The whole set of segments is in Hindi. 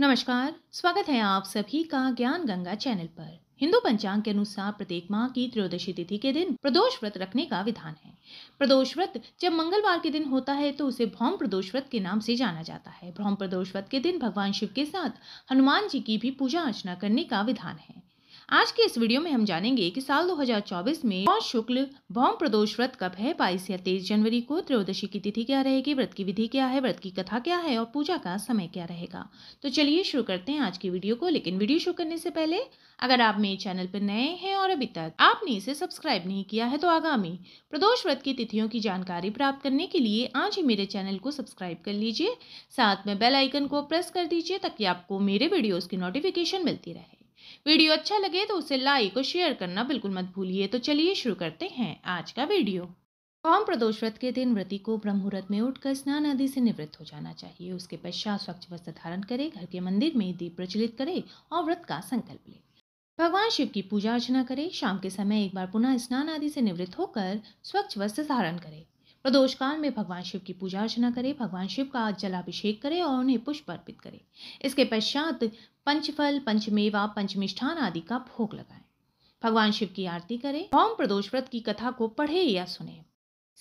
नमस्कार स्वागत है आप सभी का ज्ञान गंगा चैनल पर हिंदू पंचांग के अनुसार प्रत्येक माह की त्रयोदशी तिथि के दिन प्रदोष व्रत रखने का विधान है प्रदोष व्रत जब मंगलवार के दिन होता है तो उसे भौम प्रदोष व्रत के नाम से जाना जाता है भौम प्रदोष व्रत के दिन भगवान शिव के साथ हनुमान जी की भी पूजा अर्चना करने का विधान है आज के इस वीडियो में हम जानेंगे कि साल 2024 में पौष शुक्ल भौम प्रदोष व्रत कब है बाईस या तेईस जनवरी को त्रयोदशी की तिथि क्या रहेगी व्रत की विधि क्या है व्रत की कथा क्या है और पूजा का समय क्या रहेगा तो चलिए शुरू करते हैं आज की वीडियो को लेकिन वीडियो शुरू करने से पहले अगर आप मेरे चैनल पर नए हैं और अभी तक आपने इसे सब्सक्राइब नहीं किया है तो आगामी प्रदोष व्रत की तिथियों की जानकारी प्राप्त करने के लिए आज ही मेरे चैनल को सब्सक्राइब कर लीजिए साथ में बेल आइकन को प्रेस कर दीजिए ताकि आपको मेरे वीडियोस की नोटिफिकेशन मिलती रहे वीडियो अच्छा लगे तो उसे लाइक और शेयर करना बिल्कुल मत भूलिए तो चलिए शुरू करते हैं आज का वीडियो कौम प्रदोष व्रत के दिन व्रती को ब्रह्ममुहूर्त में उठकर स्नान आदि से निवृत्त हो जाना चाहिए उसके पश्चात स्वच्छ वस्त्र धारण करे घर के मंदिर में दीप प्रचलित करे और व्रत का संकल्प ले भगवान शिव की पूजा अर्चना करे शाम के समय एक बार पुनः स्नान आदि से निवृत्त होकर स्वच्छ वस्त्र धारण करे प्रदोष काल में भगवान शिव की पूजा अर्चना करें भगवान शिव का जलाभिषेक करें और उन्हें पुष्प अर्पित करें इसके पश्चात पंचफल पंचमेवा पंचमिष्ठान आदि का भोग लगाएं भगवान शिव की आरती करें ओम प्रदोष व्रत की कथा को पढ़ें या सुने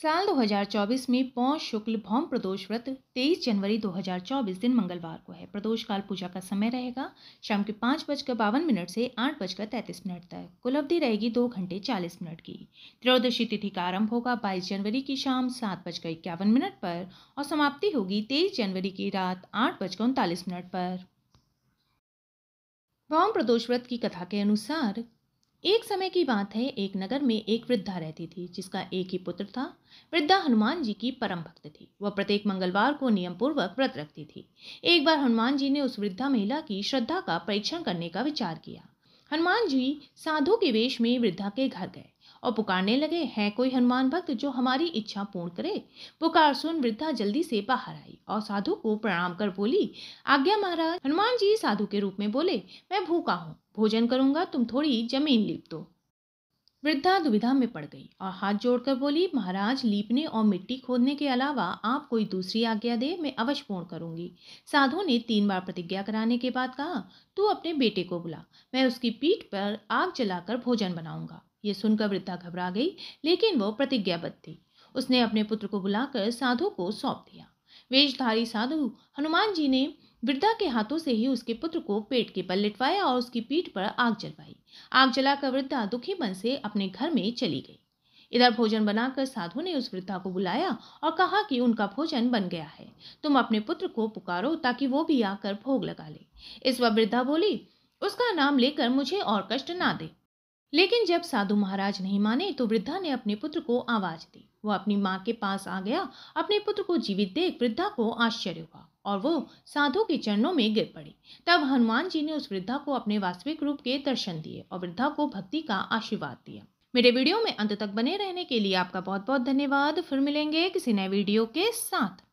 साल 2024 में पौष शुक्ल भौम प्रदोष व्रत 23 जनवरी 2024 दिन मंगलवार को है प्रदोष काल पूजा का समय रहेगा शाम के पाँच बजकर बावन मिनट से आठ बजकर तैंतीस मिनट तक कुल अवधि रहेगी दो घंटे चालीस मिनट की त्रयोदशी तिथि का आरंभ होगा 22 जनवरी की शाम सात बजकर इक्यावन मिनट पर और समाप्ति होगी तेईस जनवरी की रात आठ बजकर उनतालीस मिनट पर भौम प्रदोष व्रत की कथा के अनुसार एक समय की बात है एक नगर में एक वृद्धा रहती थी जिसका एक ही पुत्र था वृद्धा हनुमान जी की परम भक्त थी वह प्रत्येक मंगलवार को नियम पूर्वक व्रत रखती थी एक बार हनुमान जी ने उस वृद्धा महिला की श्रद्धा का परीक्षण करने का विचार किया हनुमान जी साधु के वेश में वृद्धा के घर गए और पुकारने लगे हैं कोई हनुमान भक्त जो हमारी इच्छा पूर्ण करे पुकार सुन वृद्धा जल्दी से बाहर आई और साधु को प्रणाम कर बोली आज्ञा महाराज हनुमान जी साधु के रूप में बोले मैं भूखा हूँ भोजन करूंगा तुम थोड़ी जमीन लिप दो वृद्धा दुविधा में पड़ गई और हाथ जोड़कर बोली महाराज लीपने और मिट्टी खोदने के अलावा आप कोई दूसरी आज्ञा दे मैं अवश्य पूर्ण करूंगी साधु ने तीन बार प्रतिज्ञा कराने के बाद कहा तू अपने बेटे को बुला मैं उसकी पीठ पर आग जलाकर भोजन बनाऊंगा ये सुनकर वृद्धा घबरा गई लेकिन वो प्रतिज्ञाबद्ध थी उसने अपने पुत्र को बुलाकर साधु को सौंप दिया वेशधारी साधु हनुमान जी ने वृद्धा के हाथों से ही उसके पुत्र को पेट के बल लिटवाया और उसकी पीठ पर आग जलवाई आग जलाकर वृद्धा दुखी मन से अपने घर में चली गई इधर भोजन बनाकर साधु ने उस वृद्धा को बुलाया और कहा कि उनका भोजन बन गया है तुम अपने पुत्र को पुकारो ताकि वो भी आकर भोग लगा ले इस वह वृद्धा बोली उसका नाम लेकर मुझे और कष्ट ना दे लेकिन जब साधु महाराज नहीं माने तो वृद्धा ने अपने पुत्र को आवाज दी वह अपनी माँ के पास आ गया अपने पुत्र को जीवित देख वृद्धा को आश्चर्य हुआ और वो साधु के चरणों में गिर पड़ी तब हनुमान जी ने उस वृद्धा को अपने वास्तविक रूप के दर्शन दिए और वृद्धा को भक्ति का आशीर्वाद दिया मेरे वीडियो में अंत तक बने रहने के लिए आपका बहुत बहुत धन्यवाद फिर मिलेंगे किसी नए वीडियो के साथ